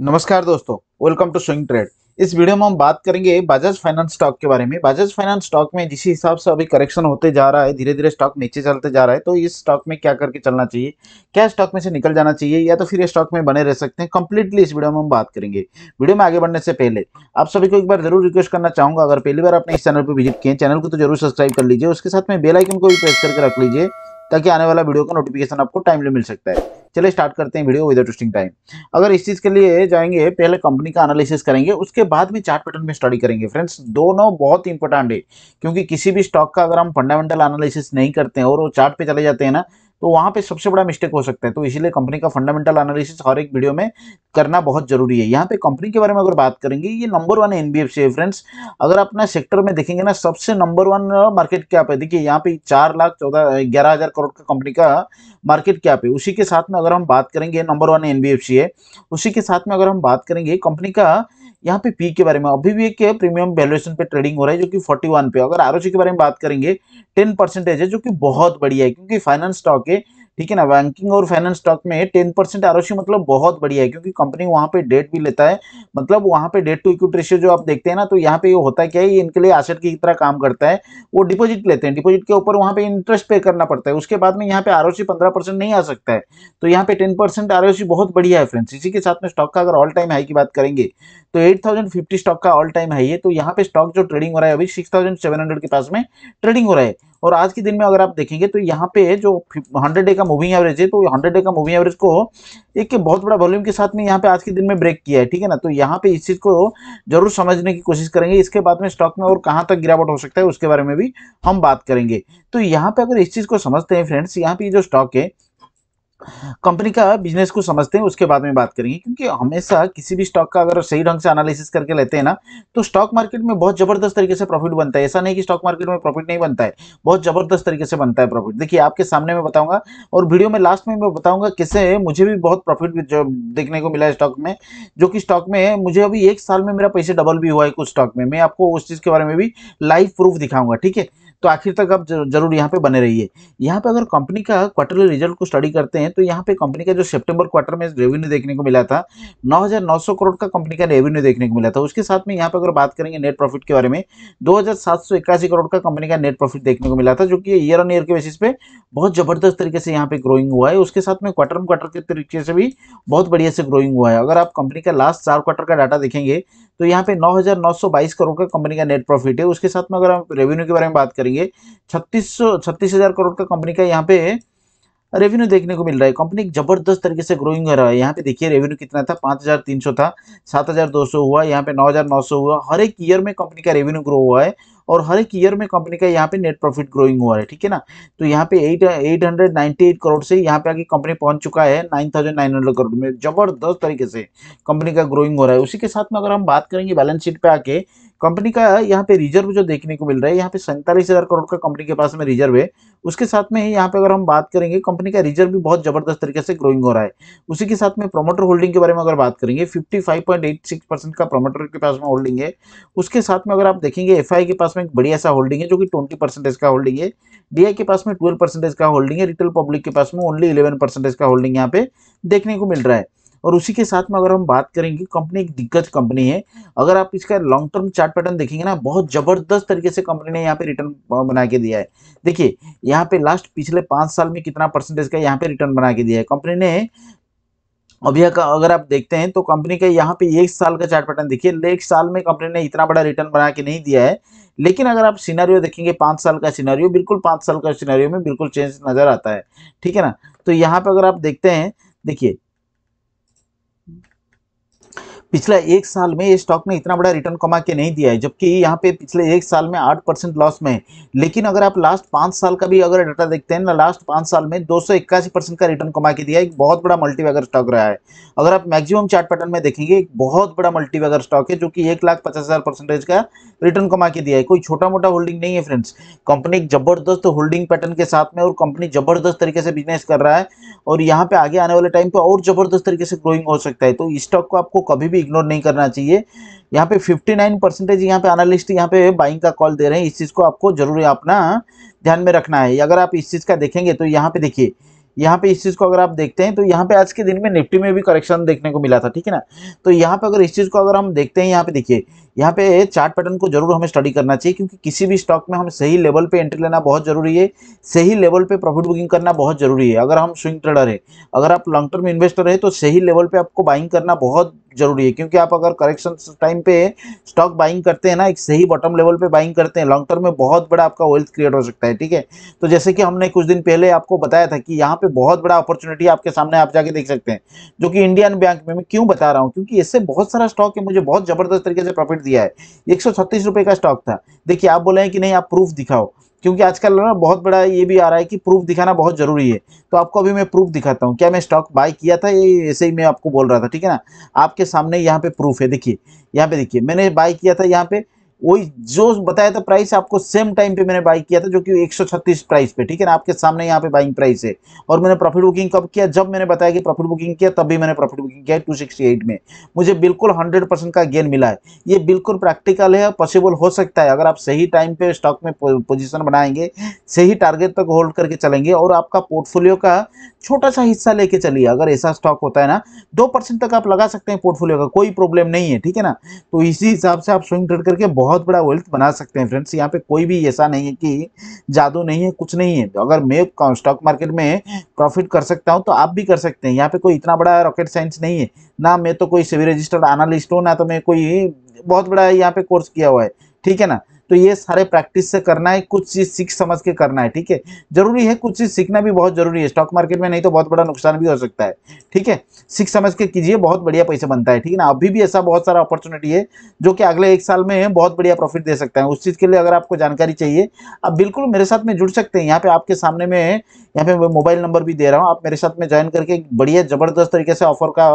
नमस्कार दोस्तों welcome to swing trade इस वीडियो में हम बात करेंगे बजाज फाइनेंस स्टॉक के बारे में बजाज फाइनेंस स्टॉक में जिस हिसाब से अभी करेक्शन होते जा रहा है धीरे धीरे स्टॉक नीचे चलते जा रहा है तो इस स्टॉक में क्या करके चलना चाहिए क्या स्टॉक में से निकल जाना चाहिए या तो फिर ये स्टॉक में बने रह सकते हैं कंप्लीटली इस वीडियो में हम बात करेंगे वीडियो में आगे बढ़ने से पहले आप सभी को एक बार जरूर रिक्वेस्ट करना चाहूंगा अगर पहली बार आपने इस चैनल पर विजिट किए चैनल को तो जरूर सब्सक्राइब कर लीजिए उसके साथ में बेलाइकन को भी प्रेस करके रख लीजिए ताकि आने वाला वीडियो का नोटिफिकेशन आपको टाइमली मिल सकता है चले स्टार्ट करते हैं वीडियो विद इंटरेस्टिंग टाइम अगर इस चीज़ के लिए जाएंगे पहले कंपनी का एनालिसिस करेंगे उसके बाद में चार्ट पैटर्न में स्टडी करेंगे फ्रेंड्स दोनों बहुत इंपॉर्टेंट है क्योंकि किसी भी स्टॉक का अगर हम फंडामेंटल एनालिसिस नहीं करते हैं और वो चार्ट पे चले जाते हैं ना तो वहाँ पे सबसे बड़ा मिस्टेक हो सकता है तो इसीलिए कंपनी का फंडामेंटल एनालिसिस हर एक वीडियो में करना बहुत जरूरी है यहाँ पे कंपनी के बारे में अगर बात करेंगे ये नंबर वन एन है फ्रेंड्स अगर अपना सेक्टर में देखेंगे ना सबसे नंबर वन मार्केट कैप है देखिए यहाँ पे चार लाख चौदह ग्यारह हज़ार करोड़ का कंपनी का मार्केट कैप है उसी के साथ में अगर हम बात करेंगे नंबर वन एन है उसी के साथ में अगर हम बात करेंगे कंपनी का यहाँ पे पी के बारे में अभी भी एक प्रीमियम वैल्यूएशन पे ट्रेडिंग हो रहा है जो कि 41 पे अगर आरओसी के बारे में बात करेंगे 10 परसेंटेज है जो कि बहुत बढ़िया है क्योंकि फाइनेंस स्टॉक है ठीक है ना बैंकिंग और फाइनेंस स्टॉक में टेन परसेंट आर मतलब बहुत बढ़िया है क्योंकि कंपनी वहां पे डेट भी लेता है मतलब वहां पे डेट टू इक्विट रेशियो जो आप देखते हैं ना तो यहाँ पे ये यह होता क्या है ये इनके लिए एसेट की तरह काम करता है वो डिपोजिट लेते हैं डिपोजिट के ऊपर वहाँ पे इंटरेस्ट पे करना पड़ता है उसके बाद में यहाँ पे आर ओ नहीं आ सकता है तो यहाँ पे टेन परसेंट बहुत बढ़िया है फ्रेंड्स इसी के साथ में स्टॉक का अगर ऑल टाइम हाई की बात करेंगे तो एट स्टॉक का ऑल टाइम हाई है तो यहाँ पे स्टॉक जो ट्रेडिंग हो रहा है अभी सिक्स के पास में ट्रेडिंग हो रहा है और आज के दिन में अगर आप देखेंगे तो यहाँ पे जो हंड्रेड डे का मूविंग एवरेज है तो हंड्रेड डे का मूविंग एवरेज को एक बहुत बड़ा वॉल्यूम के साथ में यहाँ पे आज के दिन में ब्रेक किया है ठीक है ना तो यहाँ पे इस चीज़ को जरूर समझने की कोशिश करेंगे इसके बाद में स्टॉक में और कहाँ तक गिरावट हो सकता है उसके बारे में भी हम बात करेंगे तो यहाँ पे अगर इस चीज़ को समझते हैं फ्रेंड्स यहाँ पे जो स्टॉक है कंपनी का बिजनेस को समझते हैं उसके बाद में बात करेंगे क्योंकि हमेशा किसी भी स्टॉक का अगर सही ढंग से एनालिसिस करके लेते हैं ना तो स्टॉक मार्केट में बहुत जबरदस्त तरीके से प्रॉफिट बनता है ऐसा नहीं कि स्टॉक मार्केट में प्रॉफिट नहीं बनता है बहुत जबरदस्त तरीके से बनता है प्रॉफिट देखिए आपके सामने मैं बताऊंगा और वीडियो में लास्ट में मैं बताऊंगा कैसे मुझे भी बहुत प्रॉफिट देखने को मिला है स्टॉक में जो कि स्टॉक में मुझे अभी एक साल में मेरा पैसे डबल भी हुआ है कुछ स्टॉक में मैं आपको उस चीज़ के बारे में भी लाइव प्रूफ दिखाऊंगा ठीक है तो आखिर तक आप जरूर यहाँ पे बने रहिए यहाँ पे अगर कंपनी का क्वार्टरली रिजल्ट को स्टडी करते हैं तो यहाँ पे कंपनी का जो सितंबर क्वार्टर में रेवेन्यू देखने को मिला था 9,900 करोड़ का कंपनी का रेवेन्यू देखने को मिला था उसके साथ में यहाँ पे अगर बात करेंगे नेट प्रॉफिट के बारे में दो करोड़ का कंपनी का नेट प्रॉफिट देखने को मिला था जो कि ईयर ऑन ईयर के बेसिस पे बहुत जबरदस्त तरीके से यहाँ पे ग्रोइंग हुआ है उसके साथ में क्वार्टर क्वार्टर के तरीके से भी बहुत बढ़िया से ग्रोइंग हुआ है अगर आप कंपनी का लास्ट चार क्वार्टर का डाटा देखेंगे तो यहाँ पे 9,922 करोड़ का कंपनी का नेट प्रॉफिट है उसके साथ में अगर हम रेवेन्यू के बारे में बात करेंगे छत्तीस छत्तीस हज़ार करोड़ का कंपनी का यहाँ पे रेवेन्यू देखने को मिल रहा है कंपनी जबरदस्त तरीके से ग्रोइंग हो रहा है यहाँ पे देखिए रेवेन्यू कितना था पांच हज़ार तीन सौ था सात हज़ार दो सौ हुआ यहाँ पे नौ हज़ार नौ सौ हुआ हर एक ईयर में कंपनी का रेवेन्यू ग्रो हुआ है और हर एक ईयर में कंपनी का यहाँ पे नेट प्रॉफिट ग्रोइंग हुआ है ठीक है ना तो यहाँ पे eight eight hundred ninety eight crore से यहाँ पे आगे कंपनी पहुंच चुका है nine thousand nine hundred crore में जबरदस्त तरीके से कंपनी का ग्रोइंग हो रहा है उसी के साथ में अगर हम बात करेंगे बैलेंस शीट पे आके कंपनी का यहाँ पे रिजर्व जो देखने को मिल रहा है यहाँ पे सैंतालीस हज़ार करोड़ का कंपनी के पास में रिजर्व है उसके साथ में ही यहाँ पे अगर हम बात करेंगे कंपनी का रिजर्व भी बहुत ज़बरदस्त तरीके से ग्रोइंग हो रहा है उसी के साथ में प्रोमोटर होल्डिंग के बारे में अगर बात करेंगे fifty five point eight six percent का प्रोमोटर के पास में होल्डिंग है उसके साथ में अगर आप देखेंगे एफ के पास में एक बढ़िया सा होल्डिंग है जो कि ट्वेंटी का होल्डिंग है डी के पास में ट्वेल्व परसेंटेज का होल्डिंग है रिटेल पब्लिक के पास में ओनली इलेवन परसेंटेज का होल्डिंग यहाँ पे देखने को मिल रहा है और उसी के साथ में अगर हम बात करेंगे कंपनी एक दिग्गज कंपनी है अगर आप इसका लॉन्ग टर्म चार्ट पैटर्न देखेंगे ना बहुत ज़बरदस्त तरीके से कंपनी ने यहाँ पे रिटर्न बना के दिया है देखिए यहाँ पे लास्ट पिछले पांच साल में कितना परसेंटेज का यहाँ पे रिटर्न बना के दिया है कंपनी ने अभी अगर आप देखते हैं तो कंपनी का यहाँ पे एक साल का चार्ट पैटर्न देखिए एक साल में कंपनी ने इतना बड़ा रिटर्न बना के नहीं दिया है लेकिन अगर आप सिनेरियो देखेंगे पाँच साल का सिनेरियो बिल्कुल पाँच साल का सिनेरियो में बिल्कुल चेंज नज़र आता है ठीक है ना तो यहाँ पे अगर आप देखते हैं देखिए पिछला एक साल में ये स्टॉक ने इतना बड़ा रिटर्न कमा के नहीं दिया है जबकि यहाँ पे पिछले एक साल में आठ परसेंट लॉस में है लेकिन अगर आप लास्ट पाँच साल का भी अगर डाटा देखते हैं ना लास्ट पाँच साल में दो परसेंट का रिटर्न कमा के दिया एक बहुत बड़ा मल्टीवैगर स्टॉक रहा है अगर आप मैक्सिमम चार्ट पैटर्न में देखेंगे एक बहुत बड़ा मल्टीवैगर स्टॉक है जो कि एक लाख पचास हज़ार परसेंटेज का रिटर्न कमा के दिया है कोई छोटा मोटा होल्डिंग नहीं है फ्रेंड्स कंपनी जबरदस्त होल्डिंग पैटर्न के साथ में और कंपनी जबरदस्त तरीके से बिजनेस कर रहा है और यहाँ पे आगे आने वाले टाइम पे और जबरदस्त तरीके से ग्रोइंग हो सकता है तो इस स्टॉक को आपको कभी भी भी इग्नोर नहीं करना चाहिए यहाँ पे 59 परसेंटेज यहाँ पे एनालिस्ट यहाँ पे बाइंग का कॉल दे रहे हैं इस चीज़ को आपको जरूर अपना ध्यान में रखना है अगर आप इस चीज़ का देखेंगे तो यहाँ पे देखिए यहाँ पे इस चीज़ को अगर आप देखते हैं तो यहाँ पे आज के दिन में निफ्टी में भी करेक्शन देखने को मिला था ठीक है ना तो यहाँ पे अगर इस चीज़ को अगर हम देखते हैं यहाँ पे देखिए यहाँ पे चार्ट पैटर्न को जरूर हमें स्टडी करना चाहिए क्योंकि किसी भी स्टॉक में हम सही लेवल पे एंट्री लेना बहुत जरूरी है सही लेवल पर प्रॉफिट बुकिंग करना बहुत जरूरी है अगर हम स्विंग ट्रेडर है अगर आप लॉन्ग टर्म इन्वेस्टर है तो सही लेवल पर आपको बाइंग करना बहुत जरूरी है क्योंकि आप अगर करेक्शन टाइम पे स्टॉक बाइंग करते हैं ना एक सही बॉटम लेवल पे बाइंग करते हैं लॉन्ग टर्म में बहुत बड़ा आपका वेल्थ क्रिएट हो सकता है ठीक है तो जैसे कि हमने कुछ दिन पहले आपको बताया था कि यहाँ पे बहुत बड़ा अपॉर्चुनिटी आपके सामने आप जाके देख सकते हैं जो कि इंडियन बैंक में मैं क्यों बता रहा हूँ क्योंकि इससे बहुत सारा स्टॉक है मुझे बहुत ज़बरदस्त तरीके से प्रॉफिट दिया है एक का स्टॉक था देखिए आप बोले कि नहीं आप प्रूफ दिखाओ क्योंकि आजकल ना बहुत बड़ा ये भी आ रहा है कि प्रूफ दिखाना बहुत ज़रूरी है तो आपको अभी मैं प्रूफ दिखाता हूँ क्या मैं स्टॉक बाय किया था ये ऐसे ही मैं आपको बोल रहा था ठीक है ना आपके सामने यहाँ पे प्रूफ है देखिए यहाँ पे देखिए मैंने बाय किया था यहाँ पे वही जो बताया था प्राइस आपको सेम टाइम पे मैंने बाई किया था जो कि 136 प्राइस पे ठीक है ना आपके सामने यहाँ पे बाइंग प्राइस है और मैंने प्रॉफिट बुकिंग कब किया जब मैंने बताया कि प्रॉफिट बुकिंग किया तब भी मैंने प्रॉफिट बुकिंग किया टू सिक्सटी एट में मुझे बिल्कुल हंड्रेड परसेंट का गेन मिला है ये बिल्कुल प्रैक्टिकल है पॉसिबल हो सकता है अगर आप सही टाइम पे स्टॉक में पोजिशन बनाएंगे सही टारगेट तक होल्ड करके चलेंगे और आपका पोर्टफोलियो का छोटा सा हिस्सा लेके चलिए अगर ऐसा स्टॉक होता है ना दो तक आप लगा सकते हैं पोर्टफोलियो का कोई प्रॉब्लम नहीं है ठीक है ना तो इसी हिसाब से आप स्विंग ट्रेड करके बहुत बहुत बड़ा वेल्थ बना सकते हैं फ्रेंड्स यहाँ पे कोई भी ऐसा नहीं है कि जादू नहीं है कुछ नहीं है अगर मैं स्टॉक मार्केट में प्रॉफिट कर सकता हूँ तो आप भी कर सकते हैं यहाँ पे कोई इतना बड़ा रॉकेट साइंस नहीं है ना मैं तो कोई सिविल रजिस्टर्ड एनालिस्ट हूँ ना तो मैं कोई बहुत बड़ा यहाँ पे कोर्स किया हुआ है ठीक है ना तो ये सारे प्रैक्टिस से करना है कुछ चीज़ सीख समझ के करना है ठीक है जरूरी है कुछ चीज़ सीखना भी बहुत जरूरी है स्टॉक मार्केट में नहीं तो बहुत बड़ा नुकसान भी हो सकता है ठीक है सीख समझ के कीजिए बहुत बढ़िया पैसे बनता है ठीक है ना अभी भी ऐसा बहुत सारा अपॉर्चुनिटी है जो कि अगले एक साल में बहुत बढ़िया प्रॉफिट दे सकता है उस चीज़ के लिए अगर आपको जानकारी चाहिए आप बिल्कुल मेरे साथ में जुड़ सकते हैं यहाँ पे आपके सामने में यहाँ पे मोबाइल नंबर भी दे रहा हूँ आप मेरे साथ में ज्वाइन करके बढ़िया ज़बरदस्त तरीके से ऑफर का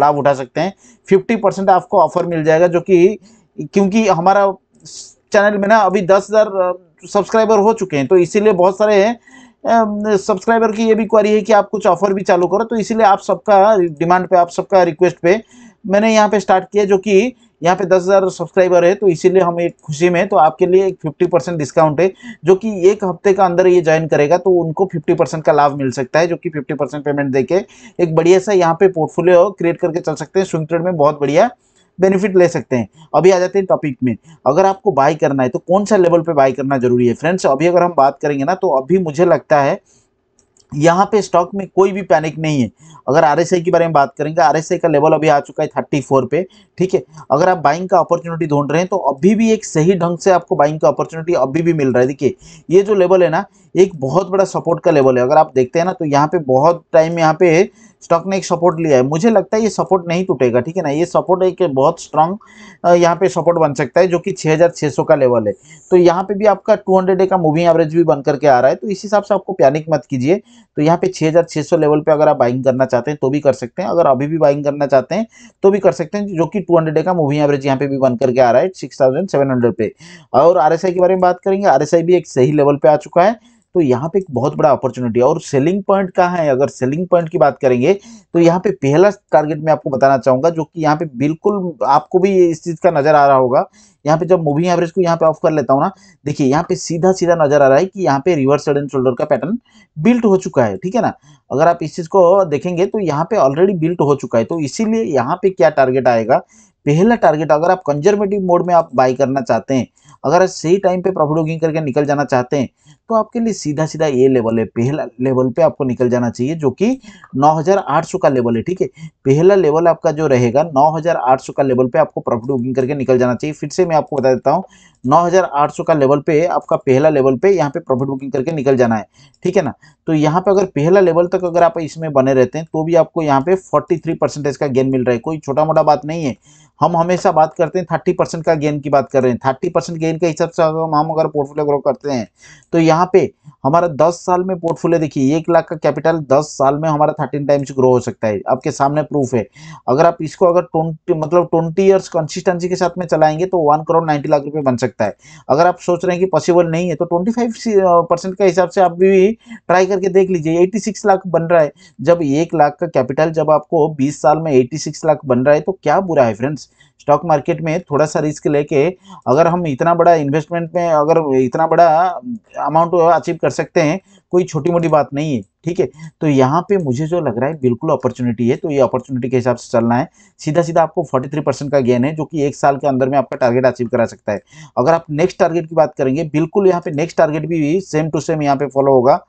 लाभ उठा सकते हैं फिफ्टी परसेंट आपको ऑफर मिल जाएगा जो कि क्योंकि हमारा चैनल में ना अभी दस हज़ार सब्सक्राइबर हो चुके हैं तो इसीलिए बहुत सारे सब्सक्राइबर की ये भी क्वारी है कि आप कुछ ऑफर भी चालू करो तो इसीलिए आप सबका डिमांड पे आप सबका रिक्वेस्ट पे मैंने यहाँ पे स्टार्ट किया जो कि यहाँ पे दस हज़ार सब्सक्राइबर है तो इसीलिए हम एक खुशी में तो आपके लिए एक फिफ्टी परसेंट डिस्काउंट है जो कि एक हफ्ते का अंदर ये ज्वाइन करेगा तो उनको फिफ्टी परसेंट का लाभ मिल सकता है जो कि फिफ्टी परसेंट पेमेंट देके एक बढ़िया सा यहाँ पे पोर्टफोलियो क्रिएट करके चल सकते हैं स्विंग ट्रेड में बहुत बढ़िया बेनिफिट ले सकते हैं अभी आ जाते हैं टॉपिक में अगर आपको बाय करना है तो कौन सा लेवल पे बाय करना जरूरी है फ्रेंड्स अभी अगर हम बात करेंगे ना तो अभी मुझे लगता है यहाँ पे स्टॉक में कोई भी पैनिक नहीं है अगर आर के बारे में बात करेंगे आर का लेवल अभी आ चुका है थर्टी फोर पे ठीक है अगर आप बाइंग का अपॉर्चुनिटी ढूंढ रहे हैं तो अभी भी एक सही ढंग से आपको बाइंग का अपॉर्चुनिटी अभी भी मिल रहा है देखिए ये जो लेवल है ना एक बहुत बड़ा सपोर्ट का लेवल है अगर आप देखते हैं ना तो यहाँ पे बहुत टाइम यहाँ पे स्टॉक ने एक सपोर्ट लिया है मुझे लगता है ये सपोर्ट नहीं टूटेगा ठीक है ना ये सपोर्ट एक बहुत स्ट्रांग यहाँ पे सपोर्ट बन सकता है जो कि 6600 का लेवल है तो यहाँ पे भी आपका 200 डे का मूविंग एवरेज भी बन करके आ रहा है तो इस हिसाब से आपको पैनिक मत कीजिए तो यहाँ पे 6600 लेवल पे अगर आप बाइंग करना चाहते हैं तो भी कर सकते हैं अगर अभी भी बाइंग करना चाहते हैं तो भी कर सकते हैं जो कि 200 हंड्रेड का मूविंग एवरेज यहाँ पे भी बन करके आ रहा है 6700 पे और आरएसआई के बारे में बात करेंगे आरएसआई भी एक सही लेवल पे आ चुका है तो यहाँ पे एक बहुत बड़ा अपॉर्चुनिटी है और सेलिंग पॉइंट कहाँ है अगर सेलिंग पॉइंट की बात करेंगे तो यहाँ पे पहला टारगेट मैं आपको बताना चाहूंगा जो कि यहाँ पे बिल्कुल आपको भी इस चीज का नजर आ रहा होगा यहाँ पे जब मूविंग एवरेज को यहाँ पे ऑफ कर लेता हूँ ना देखिए यहाँ पे सीधा सीधा नजर आ रहा है कि यहाँ पे रिवर्स हेड एंड शोल्डर का पैटर्न बिल्ट हो चुका है ठीक है ना अगर आप इस चीज को देखेंगे तो यहाँ पे ऑलरेडी बिल्ट हो चुका है तो इसीलिए यहाँ पे क्या टारगेट आएगा पहला टारगेट अगर आप कंजर्वेटिव मोड में आप बाई करना चाहते हैं अगर सही टाइम पे प्रॉफिट बुकिंग करके निकल जाना चाहते हैं तो आपके लिए सीधा सीधा ये लेवल है पहला लेवल पे आपको निकल जाना चाहिए जो कि 9800 का लेवल है ठीक है पहला लेवल आपका जो रहेगा 9800 का लेवल पे आपको प्रॉफिट बुकिंग करके निकल जाना चाहिए फिर से मैं आपको बता देता हूँ 9800 का लेवल पे आपका पहला लेवल पे यहाँ पे प्रॉफिट बुकिंग करके निकल जाना है ठीक है ना तो यहाँ पे अगर पहला लेवल तक अगर आप इसमें बने रहते हैं तो भी आपको यहाँ पे 43 परसेंटेज का गेन मिल रहा है कोई छोटा मोटा बात नहीं है हम हमेशा बात करते हैं थर्टी परसेंट का गेन की बात कर रहे हैं थर्टी परसेंट गेन के हिसाब से हम अगर पोर्टफोलियो ग्रो करते हैं तो यहाँ यहाँ पे हमारा 10 साल में पोर्टफोलियो देखिए एक लाख का कैपिटल 10 साल में हमारा 13 टाइम्स ग्रो हो सकता है आपके सामने प्रूफ है अगर आप इसको अगर 20 मतलब 20 इयर्स कंसिस्टेंसी के साथ में चलाएंगे तो वन करोड़ 90 लाख रुपए बन सकता है अगर आप सोच रहे हैं कि पॉसिबल नहीं है तो 25 परसेंट uh, के हिसाब से आप भी ट्राई करके देख लीजिए एट्टी लाख बन रहा है जब एक लाख का कैपिटल जब आपको बीस साल में एट्टी लाख बन रहा है तो क्या बुरा है फ्रेंड्स स्टॉक मार्केट में थोड़ा सा रिस्क लेके अगर हम इतना बड़ा इन्वेस्टमेंट में अगर इतना बड़ा अमाउंट अचीव कर सकते हैं कोई छोटी मोटी बात नहीं है ठीक है तो यहाँ पे मुझे जो लग रहा है बिल्कुल अपॉर्चुनिटी है तो ये अपॉर्चुनिटी के हिसाब से चलना है सीधा सीधा आपको 43 परसेंट का गेन है जो कि एक साल के अंदर में आपका टारगेट अचीव करा सकता है अगर आप नेक्स्ट टारगेट की बात करेंगे बिल्कुल यहाँ पे नेक्स्ट टारगेट भी सेम टू सेम यहाँ पे फॉलो होगा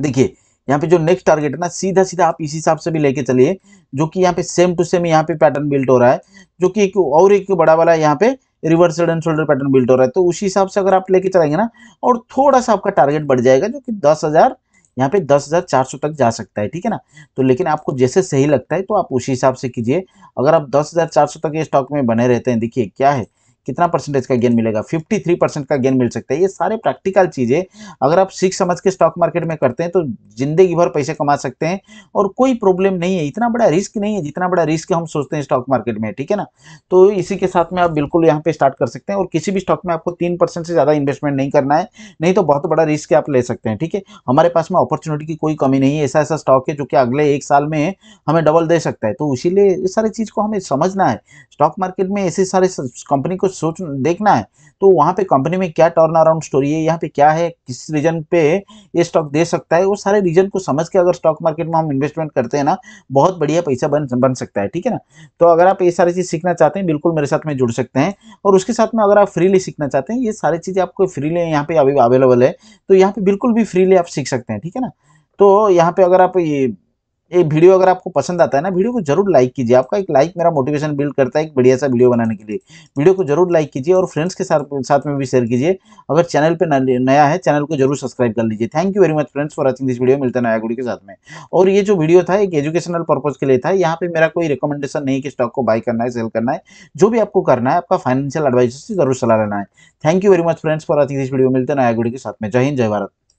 देखिए यहाँ पे जो नेक्स्ट टारगेट है ना सीधा सीधा आप इसी हिसाब से भी लेके चलिए जो कि यहाँ पे सेम टू सेम यहाँ पे पैटर्न बिल्ट हो रहा है जो कि एक और एक बड़ा वाला यहाँ पे reverse head and shoulder pattern built हो रहा है तो उसी हिसाब से अगर आप लेके चलेंगे ना और थोड़ा सा आपका टारगेट बढ़ जाएगा जो कि दस हज़ार यहाँ पे दस हज़ार चार सौ तक जा सकता है ठीक है ना तो लेकिन आपको जैसे सही लगता है तो आप उसी हिसाब से कीजिए अगर आप दस हज़ार चार सौ तक ये स्टॉक में बने रहते हैं देखिए क्या है कितना परसेंटेज का गेन मिलेगा 53 परसेंट का गेन मिल सकता है ये सारे प्रैक्टिकल चीज़ें अगर आप सीख समझ के स्टॉक मार्केट में करते हैं तो ज़िंदगी भर पैसे कमा सकते हैं और कोई प्रॉब्लम नहीं है इतना बड़ा रिस्क नहीं है जितना बड़ा रिस्क हम सोचते हैं स्टॉक मार्केट में ठीक है ना तो इसी के साथ में आप बिल्कुल यहाँ पर स्टार्ट कर सकते हैं और किसी भी स्टॉक में आपको तीन से ज़्यादा इन्वेस्टमेंट नहीं करना है नहीं तो बहुत बड़ा रिस्क आप ले सकते हैं ठीक है हमारे पास में अपॉर्चुनिटी की कोई कमी नहीं है ऐसा ऐसा स्टॉक है जो कि अगले एक साल में हमें डबल दे सकता है तो इसीलिए इस सारी चीज़ को हमें समझना है स्टॉक मार्केट में ऐसे सारे कंपनी को सोच देखना है तो वहाँ पे कंपनी में क्या टर्न अराउंड स्टोरी है यहाँ पे क्या है किस रीजन पे ये स्टॉक दे सकता है वो सारे रीजन को समझ के अगर स्टॉक मार्केट में हम इन्वेस्टमेंट करते हैं ना बहुत बढ़िया पैसा बन बन सकता है ठीक है ना तो अगर आप ये सारी चीज़ सीखना चाहते हैं बिल्कुल मेरे साथ में जुड़ सकते हैं और उसके साथ में अगर आप फ्रीली सीखना चाहते हैं ये सारी चीज़ें आपको फ्रीली यहाँ पे अभी अवेलेबल है तो यहाँ पे बिल्कुल भी फ्रीली आप सीख सकते हैं ठीक है ना तो यहाँ पे अगर आप ये ये वीडियो अगर आपको पसंद आता है ना वीडियो को जरूर लाइक कीजिए आपका एक लाइक मेरा मोटिवेशन बिल्ड करता है एक बढ़िया सा वीडियो बनाने के लिए वीडियो को जरूर लाइक कीजिए और फ्रेंड्स के साथ साथ में भी शेयर कीजिए अगर चैनल पे नया है चैनल को जरूर सब्सक्राइब कर लीजिए thank you very much friends for watching this video मिलता है नया गुड़ी के साथ में और ये जो वीडियो था एक एजुकेशनल पर्पज के लिए था यहाँ पे मेरा कोई रिकमेंडेशन नहीं कि स्टॉक को बाय करना है सेल करना है जो भी आपको करना है आपका फाइनेंशियल एडवाइजर से जरूर सलाह लेना है thank you very much friends for watching this video मिलते हैं नया गुड़ी के साथ में जय हिंद जय भारत